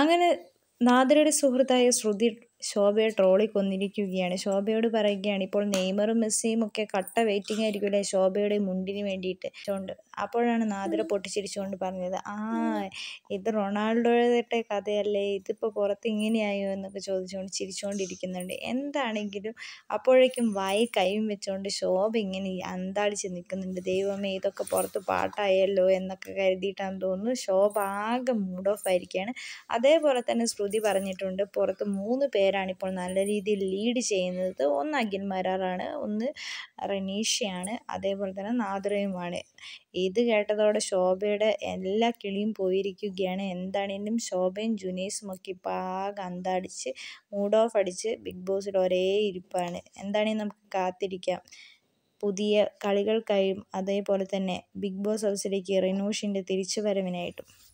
അങ്ങനെ നാദരയുടെ സുഹൃത്തായ ശ്രുതി ശോഭയെ ട്രോളി കൊന്നിരിക്കുകയാണ് ശോഭയോട് പറയുകയാണ് ഇപ്പോൾ നെയ്മറും മെസ്സിയും ഒക്കെ കട്ട വെയിറ്റിംഗ് ആയിരിക്കുമല്ലേ ശോഭയുടെ മുണ്ടിന് വേണ്ടിയിട്ട് അപ്പോഴാണ് നാദിര പൊട്ടിച്ചിരിച്ചുകൊണ്ട് പറഞ്ഞത് ആ ഇത് റൊണാൾഡോയുടെ കഥയല്ലേ ഇതിപ്പോൾ പുറത്ത് ഇങ്ങനെയായോ എന്നൊക്കെ ചോദിച്ചുകൊണ്ട് ചിരിച്ചുകൊണ്ടിരിക്കുന്നുണ്ട് എന്താണെങ്കിലും അപ്പോഴേക്കും വായി കൈയും വെച്ചുകൊണ്ട് ശോഭ ഇങ്ങനെ അന്താളിച്ച് നിൽക്കുന്നുണ്ട് ദൈവമേ ഇതൊക്കെ പുറത്ത് പാട്ടായല്ലോ എന്നൊക്കെ കരുതിയിട്ടാന്ന് തോന്നുന്നു ശോഭ ആകെ മൂഡ് ഓഫ് ആയിരിക്കുകയാണ് അതേപോലെ തന്നെ ശ്രുതി പറഞ്ഞിട്ടുണ്ട് പുറത്ത് മൂന്ന് പേർ പേരാണ് ഇപ്പോൾ നല്ല രീതിയിൽ ലീഡ് ചെയ്യുന്നത് ഒന്ന് അഖിൽ മരാറാണ് ഒന്ന് റനീഷയാണ് അതേപോലെ തന്നെ നാദ്രയുമാണ് ഇത് കേട്ടതോടെ ശോഭയുടെ എല്ലാ കിളിയും പോയിരിക്കുകയാണ് എന്താണേലും ശോഭയും ജുനീസും ഒക്കെ ഇപ്പം ആകെ അന്താടിച്ച് മൂഡ് ഓഫ് അടിച്ച് ബിഗ് ബോസിൽ ഒരേ ഇരിപ്പാണ് എന്താണേലും നമുക്ക് കാത്തിരിക്കാം പുതിയ കളികൾക്കായും അതേപോലെ തന്നെ ബിഗ് ബോസ് ഹൗസിലേക്ക് റിനൂഷിൻ്റെ തിരിച്ചുവരവിനായിട്ടും